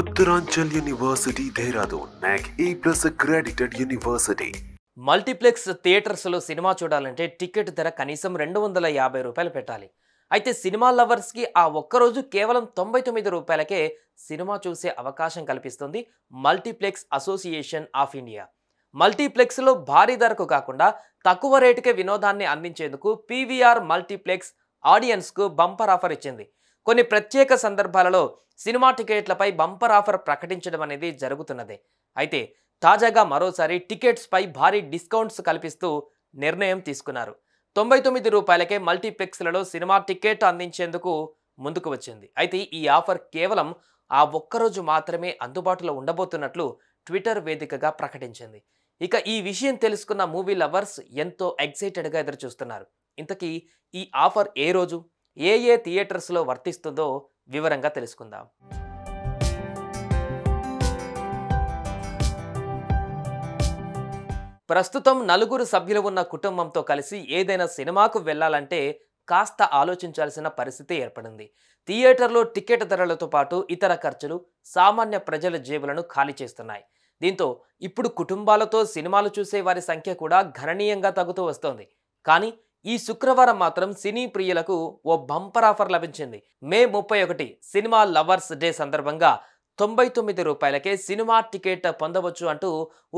Uttaranchal university Dehradun, NAC A plus accredited university. Multiplex థియేటర్స్లో సినిమా చూడాలంటే టికెట్ ధర కనీసం రెండు వందల యాభై రూపాయలు పెట్టాలి అయితే సినిమా లవర్స్కి ఆ ఒక్కరోజు కేవలం తొంభై తొమ్మిది రూపాయలకే సినిమా చూసే అవకాశం కల్పిస్తుంది మల్టీప్లెక్స్ అసోసియేషన్ ఆఫ్ ఇండియా మల్టీప్లెక్స్లో భారీ ధరకు కాకుండా తక్కువ రేటుకే వినోదాన్ని అందించేందుకు పీవీఆర్ మల్టీప్లెక్స్ ఆడియన్స్కు బంపర్ ఆఫర్ ఇచ్చింది కొన్ని ప్రత్యేక సందర్భాలలో సినిమా టికెట్లపై బంపర్ ఆఫర్ ప్రకటించడం అనేది జరుగుతున్నది అయితే తాజాగా మరోసారి టికెట్స్పై భారీ డిస్కౌంట్స్ కల్పిస్తూ నిర్ణయం తీసుకున్నారు తొంభై తొమ్మిది రూపాయలకే మల్టీప్లెక్స్లలో సినిమా టికెట్ అందించేందుకు ముందుకు వచ్చింది అయితే ఈ ఆఫర్ కేవలం ఆ ఒక్కరోజు మాత్రమే అందుబాటులో ఉండబోతున్నట్లు ట్విట్టర్ వేదికగా ప్రకటించింది ఇక ఈ విషయం తెలుసుకున్న మూవీ లవర్స్ ఎంతో ఎక్సైటెడ్గా ఎదురుచూస్తున్నారు ఇంతకీ ఈ ఆఫర్ ఏ రోజు ఏ ఏ థియేటర్స్లో వర్తిస్తుందో వివరంగా తెలుసుకుందాం ప్రస్తుతం నలుగురు సభ్యులు ఉన్న కుటుంబంతో కలిసి ఏదైనా సినిమాకు వెళ్ళాలంటే కాస్త ఆలోచించాల్సిన పరిస్థితి ఏర్పడింది థియేటర్లో టికెట్ ధరలతో పాటు ఇతర ఖర్చులు సామాన్య ప్రజల జేబులను ఖాళీ చేస్తున్నాయి దీంతో ఇప్పుడు కుటుంబాలతో సినిమాలు చూసే వారి సంఖ్య కూడా గణనీయంగా తగ్గుతూ వస్తోంది కానీ ఈ శుక్రవారం మాత్రం సినీ ప్రియులకు ఓ బంపర్ ఆఫర్ లభించింది మే ముప్పై ఒకటి సినిమా లవర్స్ డే సందర్భంగా తొంభై తొమ్మిది రూపాయలకే సినిమా టికెట్ పొందవచ్చు అంటూ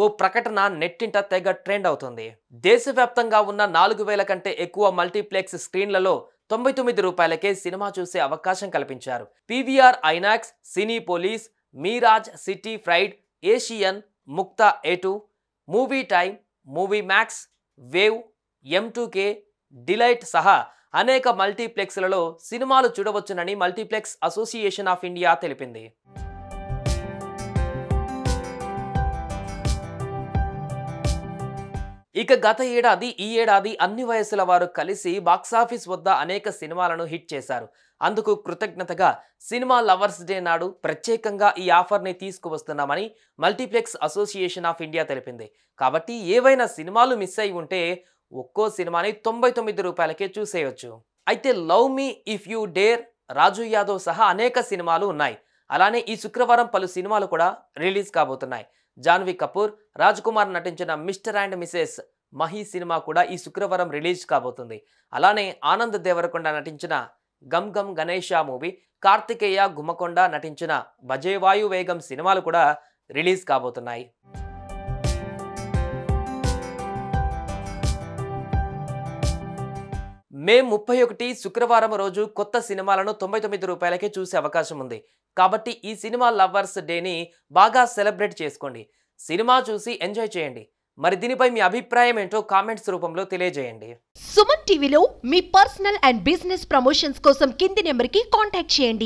ఓ ప్రకటన నెట్టింట తెగ ట్రెండ్ అవుతుంది దేశవ్యాప్తంగా ఉన్న నాలుగు వేల కంటే ఎక్కువ మల్టీప్లెక్స్ స్క్రీన్లలో తొంభై తొమ్మిది రూపాయలకే సినిమా చూసే అవకాశం కల్పించారు PVR INOX Cinepolis Miraj City Pride Asian Mukta A two Movie Time Movie Max Wave M two K Delite సహా అనేక మల్టీప్లెక్స్లలో సినిమాలు చూడవచ్చునని మల్టీప్లెక్స్ అసోసియేషన్ ఆఫ్ ఇండియా తెలిపింది ఇక గత ఏడాది ఈ ఏడాది అన్ని వయసుల వారు కలిసి బాక్సాఫీస్ వద్ద అనేక సినిమాలను హిట్ చేశారు అందుకు కృతజ్ఞతగా సినిమా లవర్స్ డే నాడు ప్రత్యేకంగా ఈ ఆఫర్ని తీసుకువస్తున్నామని మల్టీప్లెక్స్ అసోసియేషన్ ఆఫ్ ఇండియా తెలిపింది కాబట్టి ఏవైనా సినిమాలు మిస్ అయి ఉంటే ఒక్కో సినిమాని తొంభై తొమ్మిది రూపాయలకే చూసేయొచ్చు అయితే love me if you dare Raju Yadav సహా అనేక సినిమాలు ఉన్నాయి అలానే ఈ శుక్రవారం పలు సినిమాలు కూడా రిలీజ్ కాబోతున్నాయి జాన్వీ కపూర్ రాజ్ కుమార్ నటించిన మిస్టర్ అండ్ మిసెస్ మహి సినిమా కూడా ఈ శుక్రవారం రిలీజ్ కాబోతుంది అలానే ఆనంద్ దేవరకొండ నటించిన గమ్ గమ్ గణేష మూవీ కార్తికేయ గుమ్మకొండ నటించిన భజేవాయు వేగం సినిమాలు కూడా రిలీజ్ కాబోతున్నాయి మే ముప్పై ఒకటి శుక్రవారం రోజు కొత్త సినిమాలను తొంభై తొమ్మిది రూపాయలకే చూసే అవకాశం ఉంది కాబట్టి ఈ సినిమా లవర్స్ డేని బాగా సెలబ్రేట్ చేసుకోండి సినిమా చూసి ఎంజాయ్ చేయండి మరి దీనిపై మీ అభిప్రాయం ఏంటో కామెంట్స్ రూపంలో తెలియజేయండి సుమన్ టీవీలో మీ పర్సనల్ అండ్ బిజినెస్ ప్రమోషన్స్ కోసం కింది నెంబర్కి కాంటాక్ట్ చేయండి